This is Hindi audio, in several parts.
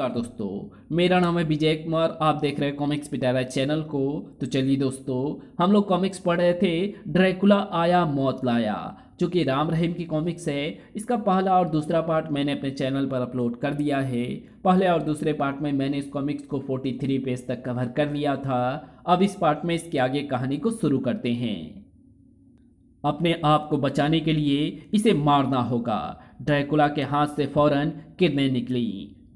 नमस्कार दोस्तों मेरा नाम है विजय कुमार आप देख रहे हैं कॉमिक्स पिटारा चैनल को तो चलिए दोस्तों हम लोग कॉमिक्स पढ़ रहे थे ड्रैकुला आया मौत लाया जो कि राम रहीम की कॉमिक्स है इसका पहला और दूसरा पार्ट मैंने अपने चैनल पर अपलोड कर दिया है पहले और दूसरे पार्ट में मैंने इस कॉमिक्स को 43 पेज तक कवर कर लिया था अब इस पार्ट में इसके आगे कहानी को शुरू करते हैं अपने आप को बचाने के लिए इसे मारना होगा ड्रैकुला के हाथ से फौरन किरणें निकली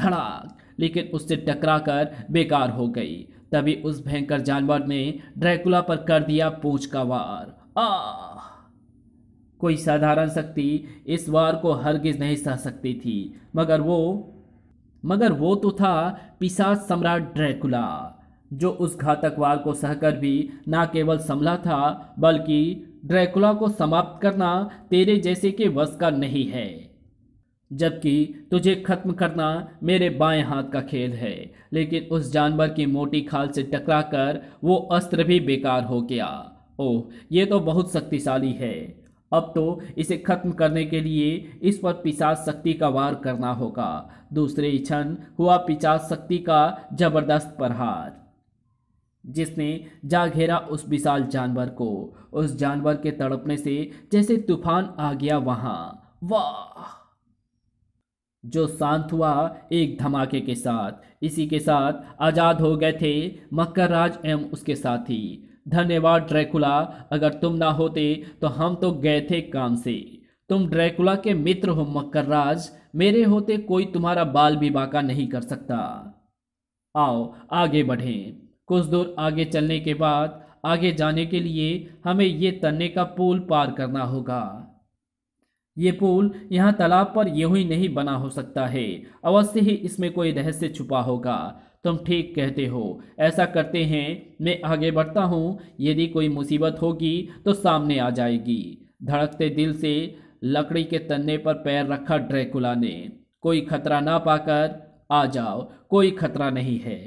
धड़ाक लेकिन उससे टकरा कर बेकार हो गई तभी उस भयंकर जानवर ने ड्रैकुला पर कर दिया पूछ का वार आ कोई साधारण शक्ति इस वार को हरगिज नहीं सह सकती थी मगर वो मगर वो तो था पिशाच सम्राट ड्रैकुला जो उस घातक वार को सहकर भी ना केवल संभला था बल्कि ड्रैकुला को समाप्त करना तेरे जैसे के वश का नहीं है जबकि तुझे खत्म करना मेरे बाएं हाथ का खेल है लेकिन उस जानवर की मोटी खाल से टकरा कर वो अस्त्र भी बेकार हो गया ओह ये तो बहुत शक्तिशाली है अब तो इसे खत्म करने के लिए इस पर पिशाच शक्ति का वार करना होगा दूसरे क्षण हुआ पिशाच शक्ति का जबरदस्त प्रहार जिसने जा घेरा उस विशाल जानवर को उस जानवर के तड़पने से जैसे तूफान आ गया वहाँ वाह जो शांत हुआ एक धमाके के साथ इसी के साथ आज़ाद हो गए थे मक्कर राज एम उसके साथी धन्यवाद ड्रैकुला अगर तुम ना होते तो हम तो गए थे काम से तुम ड्रैकुला के मित्र हो मक्कर राज मेरे होते कोई तुम्हारा बाल भी बाका नहीं कर सकता आओ आगे बढ़े कुछ दूर आगे चलने के बाद आगे जाने के लिए हमें ये तन्ने का पुल पार करना होगा ये पुल यहाँ तालाब पर यूं ही नहीं बना हो सकता है अवश्य ही इसमें कोई रहस्य छुपा होगा तुम ठीक कहते हो ऐसा करते हैं मैं आगे बढ़ता हूँ यदि कोई मुसीबत होगी तो सामने आ जाएगी धड़कते दिल से लकड़ी के तन्ने पर पैर रखा ड्रैकुला ने कोई खतरा ना पाकर आ जाओ कोई खतरा नहीं है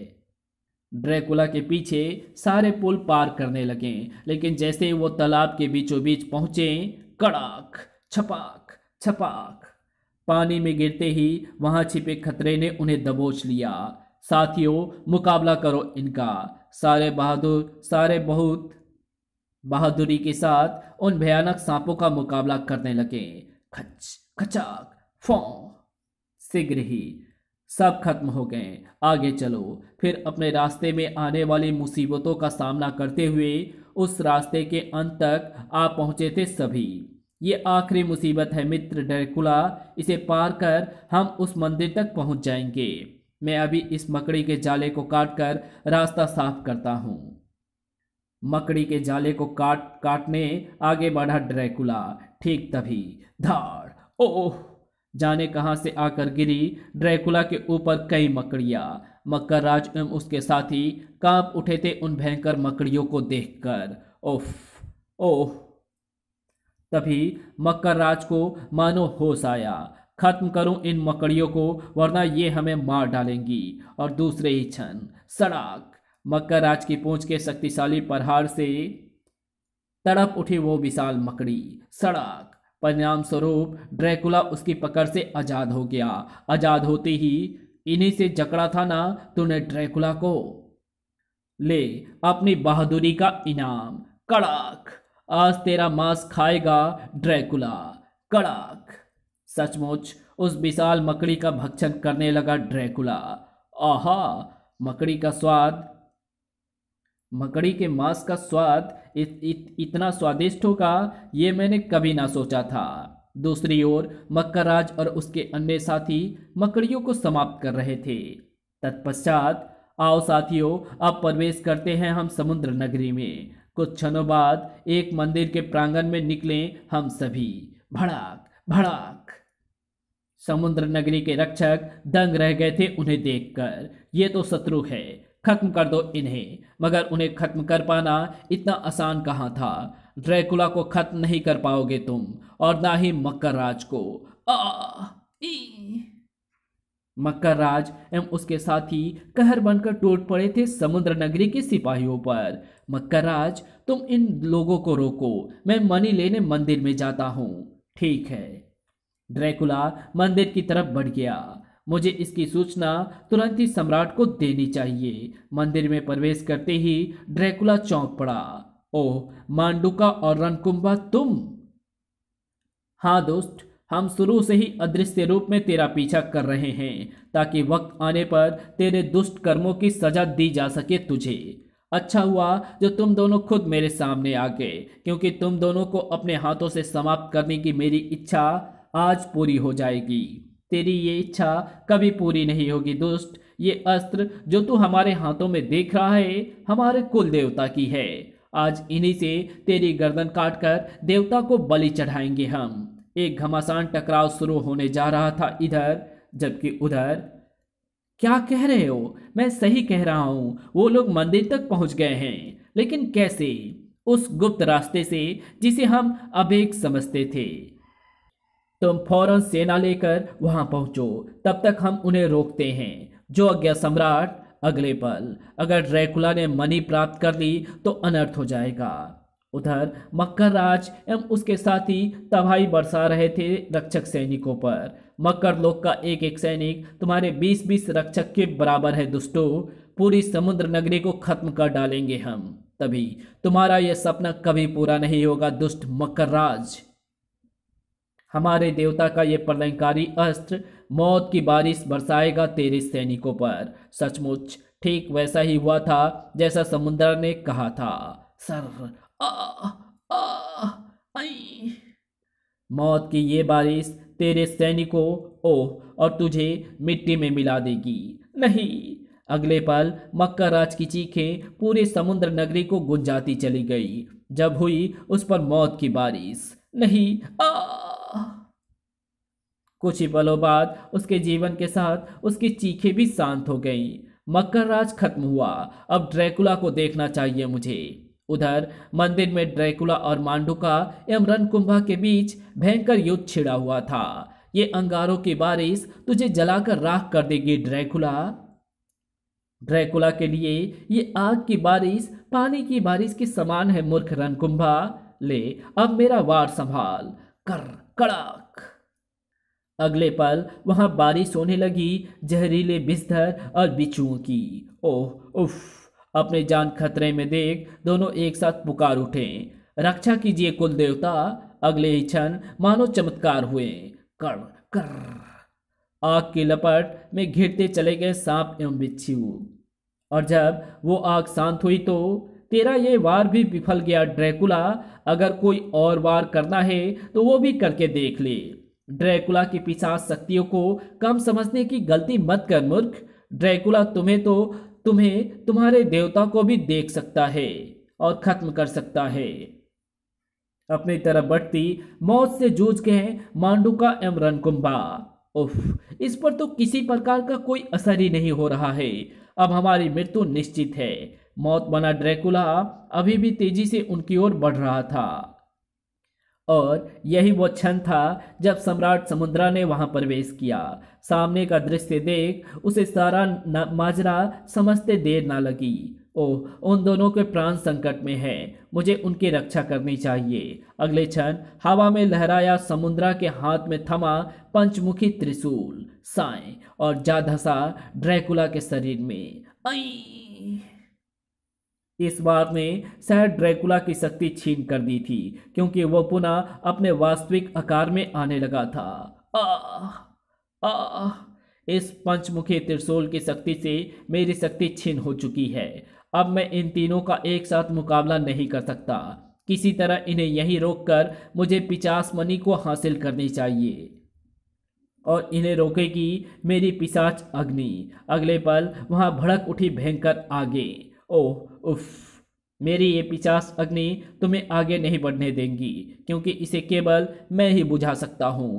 ड्रैकुला के पीछे सारे पुल पार करने लगे लेकिन जैसे वो तालाब के बीचों बीच पहुंचे कड़ाक छपाक छपाक पानी में गिरते ही वहां छिपे खतरे ने उन्हें दबोच लिया साथियों मुकाबला करो इनका सारे बहादुर सारे बहुत बहादुरी के साथ उन भयानक सांपों का मुकाबला करने लगे खच खचाक फौ शीघ्र ही सब खत्म हो गए आगे चलो फिर अपने रास्ते में आने वाली मुसीबतों का सामना करते हुए उस रास्ते के अंत तक आ पहुंचे थे सभी ये आखिरी मुसीबत है मित्र डरकुला इसे पार कर हम उस मंदिर तक पहुंच जाएंगे मैं अभी इस मकड़ी के जाले को काट कर रास्ता साफ करता हूँ मकड़ी के जाले को काट काटने आगे बढ़ा ड्रैकुला ठीक तभी धाड़ ओह जाने कहाँ से आकर गिरी ड्रैकुला के ऊपर कई मकड़ियाँ मकर राज एवं उसके साथी कांप उठे थे उन भयंकर मकड़ियों को देखकर ओफ ओह तभी मकर राज को मानो होश आया खत्म करो इन मकड़ियों को वरना ये हमें मार डालेंगी और दूसरे ही क्षण सड़ाक मकर राज की पूंछ के शक्तिशाली प्रहार से तड़प उठी वो विशाल मकड़ी सड़क परिणाम स्वरूप ड्रैकुला उसकी पकड़ से आज़ाद हो गया आज़ाद होते ही इन्हीं से जकड़ा था ना तूने ड्रैकुला को ले अपनी बहादुरी का इनाम कड़ाक आज तेरा मांस खाएगा ड्रैकुला कड़ाक सचमुच उस विशाल मकड़ी का भक्षण करने लगा ड्रैकुला आहा मकड़ी का स्वाद मकड़ी के मांस का स्वाद इत, इत, इतना स्वादिष्ट होगा ये मैंने कभी ना सोचा था दूसरी ओर राज और उसके अन्य साथी मकड़ियों को समाप्त कर रहे थे तत्पश्चात आओ साथियों अब प्रवेश करते हैं हम समुद्र नगरी में कुछ क्षणों बाद एक मंदिर के प्रांगण में निकले हम सभी भड़ाक भड़ाक समुद्र नगरी के रक्षक दंग रह गए थे उन्हें देखकर ये तो शत्रु है खत्म कर दो इन्हें मगर उन्हें खत्म कर पाना इतना आसान कहाँ था ड्रैकुला को खत्म नहीं कर पाओगे तुम और ना ही मकर राज को आ, ई, मक्कर राज एवं उसके साथी कहर बनकर टूट पड़े थे समुद्र नगरी के सिपाहियों पर मक्कर राज तुम इन लोगों को रोको मैं मनी लेने मंदिर में जाता हूँ ठीक है ड्रैकुला मंदिर की तरफ बढ़ गया मुझे इसकी सूचना तुरंत ही सम्राट को देनी चाहिए मंदिर में प्रवेश करते ही ड्रैकुला चौंक पड़ा ओह मांडुका और रनकुंभा तुम हाँ दोस्त हम शुरू से ही अदृश्य रूप में तेरा पीछा कर रहे हैं ताकि वक्त आने पर तेरे दुष्ट कर्मों की सजा दी जा सके तुझे अच्छा हुआ जो तुम दोनों खुद मेरे सामने आ गए क्योंकि तुम दोनों को अपने हाथों से समाप्त करने की मेरी इच्छा आज पूरी हो जाएगी तेरी ये इच्छा कभी पूरी नहीं होगी दुष्ट ये अस्त्र जो तू हमारे हाथों में देख रहा है हमारे कुल देवता की है आज इन्हीं से तेरी गर्दन काटकर देवता को बलि चढ़ाएंगे हम एक घमासान टकराव शुरू होने जा रहा था इधर जबकि उधर क्या कह रहे हो मैं सही कह रहा हूँ वो लोग मंदिर तक पहुँच गए हैं लेकिन कैसे उस गुप्त रास्ते से जिसे हम अबेक समझते थे तुम फौरन सेना लेकर वहां पहुंचो तब तक हम उन्हें रोकते हैं जो अज्ञा सम्राट अगले पल अगर ड्रैकुला ने मनी प्राप्त कर ली तो अनर्थ हो जाएगा उधर मक्कर राज एवं उसके साथी तबाही बरसा रहे थे रक्षक सैनिकों पर मक्कर लोक का एक एक सैनिक तुम्हारे बीस बीस रक्षक के बराबर है दुष्टो पूरी समुद्र नगरी को खत्म कर डालेंगे हम तभी तुम्हारा यह सपना कभी पूरा नहीं होगा दुष्ट मकर राज हमारे देवता का यह प्रलयकारी अस्त्र मौत की बारिश बरसाएगा तेरे सैनिकों पर सचमुच ठीक वैसा ही हुआ था जैसा समुद्र ने कहा था सर आ, आ, मौत की ये बारिश तेरे सैनिकों ओह और तुझे मिट्टी में मिला देगी नहीं अगले पल मक्का राज की चीखें पूरे समुद्र नगरी को गुंजाती चली गई जब हुई उस पर मौत की बारिश नहीं आ कुछ ही पलों बाद उसके जीवन के साथ उसकी चीखें भी शांत हो गईं मक्कर राज खत्म हुआ अब ड्रैकुला को देखना चाहिए मुझे उधर मंदिर में ड्रैकुला और मांडुका एवं रणकुंभा के बीच भयंकर युद्ध छिड़ा हुआ था ये अंगारों की बारिश तुझे जलाकर राख कर देगी ड्रैकुला ड्रैकुला के लिए ये आग की बारिश पानी की बारिश के समान है मूर्ख रणकुंभा ले अब मेरा वार संभाल कर कड़ाक अगले पल वहां बारिश होने लगी जहरीले बिस्तर और बिचुओं की ओह उफ अपने जान खतरे में देख दोनों एक साथ पुकार उठे रक्षा कीजिए कुल देवता अगले ही क्षण मानो चमत्कार हुए कर कर आग की लपट में घिरते चले गए सांप एवं बिच्छू और जब वो आग शांत हुई तो तेरा ये वार भी विफल गया ड्रैकुला अगर कोई और वार करना है तो वो भी करके देख ले ड्रैकुला की पिशाच शक्तियों को कम समझने की गलती मत कर मूर्ख ड्रैकुला तुम्हें तो तुम्हें तुम्हारे देवता को भी देख सकता है और खत्म कर सकता है अपनी तरफ बढ़ती मौत से जूझ के हैं मांडुका एवं रनकुंभा उफ इस पर तो किसी प्रकार का कोई असर ही नहीं हो रहा है अब हमारी मृत्यु निश्चित है मौत बना ड्रैकुला अभी भी तेजी से उनकी ओर बढ़ रहा था और यही वो क्षण था जब सम्राट समुद्रा ने वहां प्रवेश किया सामने का दृश्य देख उसे सारा माजरा समझते देर ना लगी ओह उन दोनों के प्राण संकट में है मुझे उनकी रक्षा करनी चाहिए अगले क्षण हवा में लहराया समुद्रा के हाथ में थमा पंचमुखी त्रिशूल साय और जा धसा ड्रैकुला के शरीर में आई इस बार ने शायद ड्रैकुला की शक्ति छीन कर दी थी क्योंकि वह पुनः अपने वास्तविक आकार में आने लगा था आ, आ, आ, इस पंचमुखी त्रिशूल की शक्ति से मेरी शक्ति छीन हो चुकी है अब मैं इन तीनों का एक साथ मुकाबला नहीं कर सकता किसी तरह इन्हें यहीं रोककर मुझे पिचास मनी को हासिल करनी चाहिए और इन्हें रोकेगी मेरी पिसाच अग्नि अगले पल वहां भड़क उठी भयंकर आगे ओह उफ मेरी ये पिचास अग्नि तुम्हें आगे नहीं बढ़ने देंगी क्योंकि इसे केवल मैं ही बुझा सकता हूँ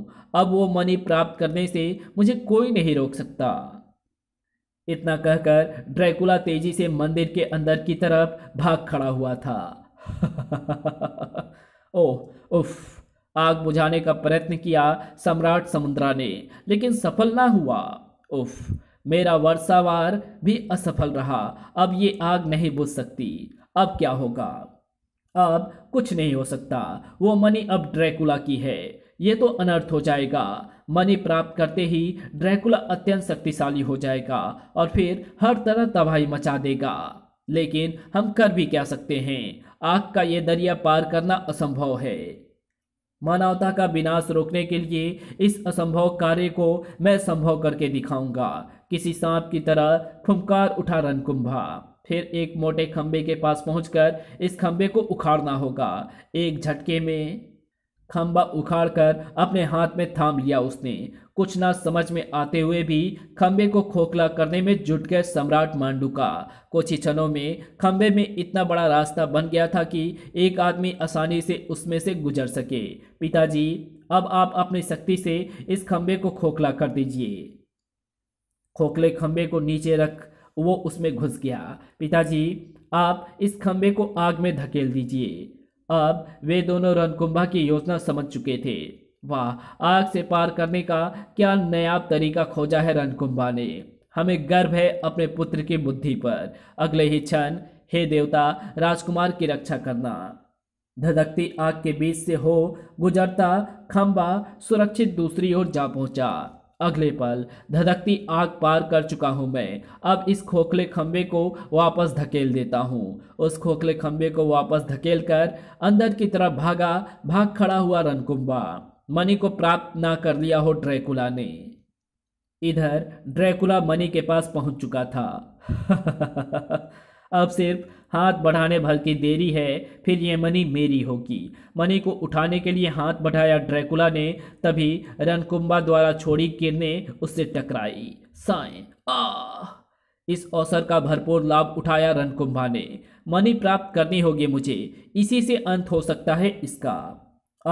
अब वो मणि प्राप्त करने से मुझे कोई नहीं रोक सकता इतना कहकर ड्रैकुला तेजी से मंदिर के अंदर की तरफ भाग खड़ा हुआ था ओह उफ आग बुझाने का प्रयत्न किया सम्राट समुद्रा ने लेकिन सफल ना हुआ उफ मेरा वर्षावार भी असफल रहा अब ये आग नहीं बुझ सकती अब क्या होगा अब कुछ नहीं हो सकता वो मनी अब ड्रैकुला की है ये तो अनर्थ हो जाएगा मनी प्राप्त करते ही ड्रैकुला अत्यंत शक्तिशाली हो जाएगा और फिर हर तरह तबाही मचा देगा लेकिन हम कर भी क्या सकते हैं आग का ये दरिया पार करना असंभव है मानवता का विनाश रोकने के लिए इस असंभव कार्य को मैं संभव करके दिखाऊंगा किसी सांप की तरह खुमकार उठा कुंभा फिर एक मोटे खंबे के पास पहुंचकर इस खंबे को उखाड़ना होगा एक झटके में खंबा उखाड़कर अपने हाथ में थाम लिया उसने कुछ ना समझ में आते हुए भी खंबे को खोखला करने में जुट गए सम्राट मांडू का कुछ ही क्षणों में खंबे में इतना बड़ा रास्ता बन गया था कि एक आदमी आसानी से उसमें से गुजर सके पिताजी अब आप अपनी शक्ति से इस खम्बे को खोखला कर दीजिए खोखले खम्बे को नीचे रख वो उसमें घुस गया पिताजी आप इस खम्बे को आग में धकेल दीजिए अब वे दोनों रनकुंभा की योजना समझ चुके थे वाह आग से पार करने का क्या नया तरीका खोजा है रनकुंभा ने हमें गर्व है अपने पुत्र की बुद्धि पर अगले ही क्षण हे देवता राजकुमार की रक्षा करना धधकती आग के बीच से हो गुजरता खंबा सुरक्षित दूसरी ओर जा पहुंचा अगले पल धधकती आग पार कर चुका हूँ मैं अब इस खोखले खम्बे को वापस धकेल देता हूँ उस खोखले खम्बे को वापस धकेल कर अंदर की तरफ भागा भाग खड़ा हुआ रनकुम्बा मनी को प्राप्त ना कर लिया हो ड्रैकुला ने इधर ड्रैकुला मनी के पास पहुंच चुका था अब सिर्फ हाथ बढ़ाने भर की देरी है फिर ये मनी मेरी होगी मनी को उठाने के लिए हाथ बढ़ाया ड्रैकुला ने तभी रनकुंबा द्वारा छोड़ी किरने उससे टकराई साए आ इस अवसर का भरपूर लाभ उठाया रनकुंभा ने मनी प्राप्त करनी होगी मुझे इसी से अंत हो सकता है इसका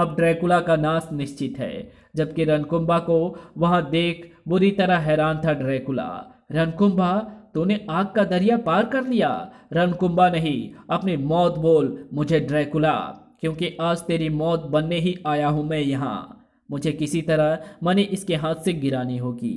अब ड्रैकुला का नाश निश्चित है जबकि रनकुंभा को वहां देख बुरी तरह हैरान था ड्रैकुला रनकुंभा उन्हें आग का दरिया पार कर लिया रनकुंभा नहीं अपनी मौत बोल मुझे ड्रैकुला क्योंकि आज तेरी मौत बनने ही आया हूँ मैं यहाँ मुझे किसी तरह मने इसके हाथ से गिरानी होगी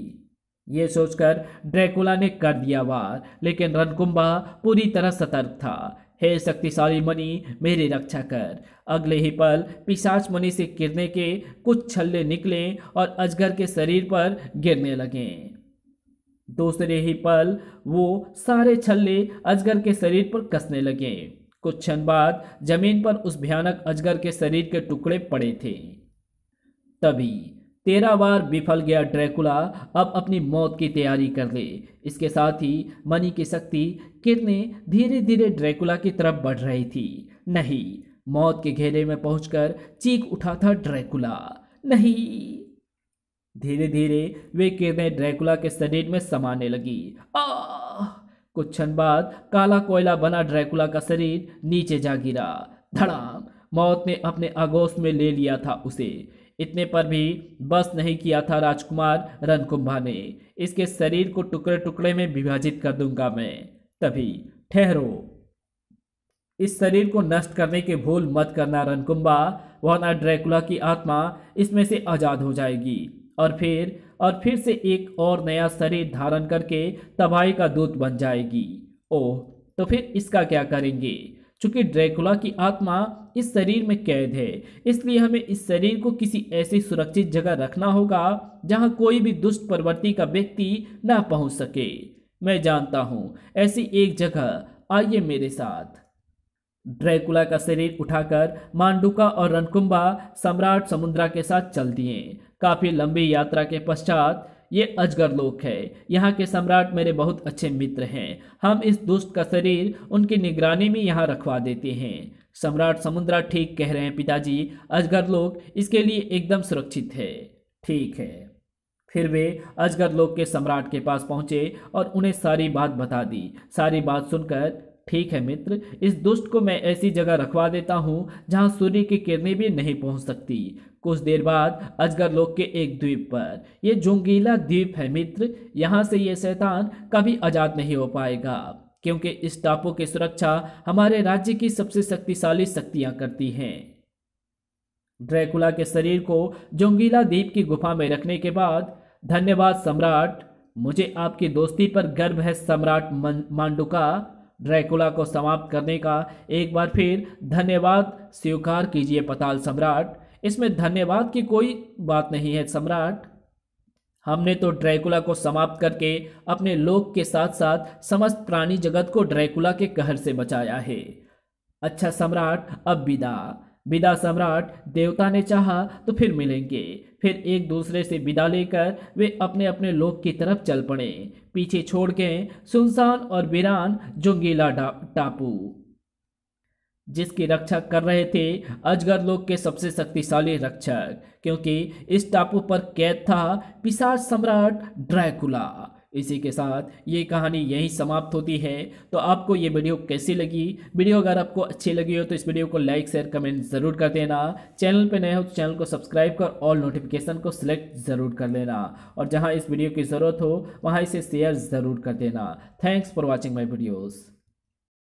ये सोचकर ड्रैकुला ने कर दिया वार लेकिन रनकुंभा पूरी तरह सतर्क था हे शक्तिशाली मणि मेरी रक्षा कर अगले ही पल पिशाच मणि से गिरने के कुछ छल्ले निकले और अजगर के शरीर पर गिरने लगे दूसरे ही पल वो सारे छल्ले अजगर के शरीर पर कसने लगे कुछ क्षण बाद जमीन पर उस भयानक अजगर के शरीर के टुकड़े पड़े थे तभी तेरह बार विफल गया ड्रैकुला अब अपनी मौत की तैयारी कर ले इसके साथ ही मनी की शक्ति किरने धीरे धीरे ड्रैकुला की तरफ बढ़ रही थी नहीं मौत के घेरे में पहुंचकर चीख उठा था ड्रैकुला नहीं धीरे धीरे वे किरणें ड्रैकुला के शरीर में समाने लगी कुछ क्षण बाद काला कोयला बना ड्रैकुला का शरीर नीचे जा गिरा धड़ाम मौत ने अपने आगोश में ले लिया था उसे इतने पर भी बस नहीं किया था राजकुमार रणकुंभा ने इसके शरीर को टुकड़े टुकड़े में विभाजित कर दूंगा मैं तभी ठहरो इस शरीर को नष्ट करने के भूल मत करना रनकुंभा वरना ड्रैकुला की आत्मा इसमें से आज़ाद हो जाएगी और फिर और फिर से एक और नया शरीर धारण करके तबाही का दूत बन जाएगी ओह तो फिर इसका क्या करेंगे चूंकि ड्रैकुला की आत्मा इस शरीर में कैद है इसलिए हमें इस शरीर को किसी ऐसी सुरक्षित जगह रखना होगा जहां कोई भी दुष्ट प्रवृत्ति का व्यक्ति ना पहुंच सके मैं जानता हूं ऐसी एक जगह आइए मेरे साथ ड्रैकुला का शरीर उठाकर मांडुका और रनकुंबा सम्राट समुद्रा के साथ चल दिए काफ़ी लंबी यात्रा के पश्चात ये अजगर लोक है यहाँ के सम्राट मेरे बहुत अच्छे मित्र हैं हम इस दुष्ट का शरीर उनकी निगरानी में यहाँ रखवा देते हैं सम्राट समुद्रा ठीक कह रहे हैं पिताजी अजगर लोक इसके लिए एकदम सुरक्षित है ठीक है फिर वे अजगर लोक के सम्राट के पास पहुँचे और उन्हें सारी बात बता दी सारी बात सुनकर ठीक है मित्र इस दुष्ट को मैं ऐसी जगह रखवा देता हूँ जहाँ सूर्य की किरणें भी नहीं पहुँच सकती कुछ देर बाद अजगर लोक के एक द्वीप पर यह जोंगीला द्वीप है मित्र यहाँ से ये शैतान कभी आज़ाद नहीं हो पाएगा क्योंकि इस टापू की सुरक्षा हमारे राज्य की सबसे शक्तिशाली शक्तियाँ करती हैं ड्रैकुला के शरीर को जोंगीला द्वीप की गुफा में रखने के बाद धन्यवाद सम्राट मुझे आपकी दोस्ती पर गर्व है सम्राट मांडुका ड्रैकुला को समाप्त करने का एक बार फिर धन्यवाद स्वीकार कीजिए पताल सम्राट इसमें धन्यवाद की कोई बात नहीं है सम्राट हमने तो ड्रैकुला को समाप्त करके अपने लोक के साथ साथ समस्त प्राणी जगत को ड्रैकुला के कहर से बचाया है अच्छा सम्राट अब विदा विदा सम्राट देवता ने चाहा तो फिर मिलेंगे फिर एक दूसरे से विदा लेकर वे अपने अपने लोग की तरफ चल पड़े पीछे छोड़ के सुनसान और वीरान जुंगीला टापू जिसकी रक्षा कर रहे थे अजगर लोग के सबसे शक्तिशाली रक्षक क्योंकि इस टापू पर कैद था पिशाच सम्राट ड्रैकुला इसी के साथ ये कहानी यहीं समाप्त होती है तो आपको ये वीडियो कैसी लगी वीडियो अगर आपको अच्छी लगी हो तो इस वीडियो को लाइक शेयर कमेंट ज़रूर कर देना चैनल पर नए हो तो चैनल को सब्सक्राइब कर ऑल नोटिफिकेशन को सिलेक्ट ज़रूर कर लेना और जहाँ इस वीडियो की ज़रूरत हो वहाँ इसे शेयर ज़रूर कर देना thanks for watching my videos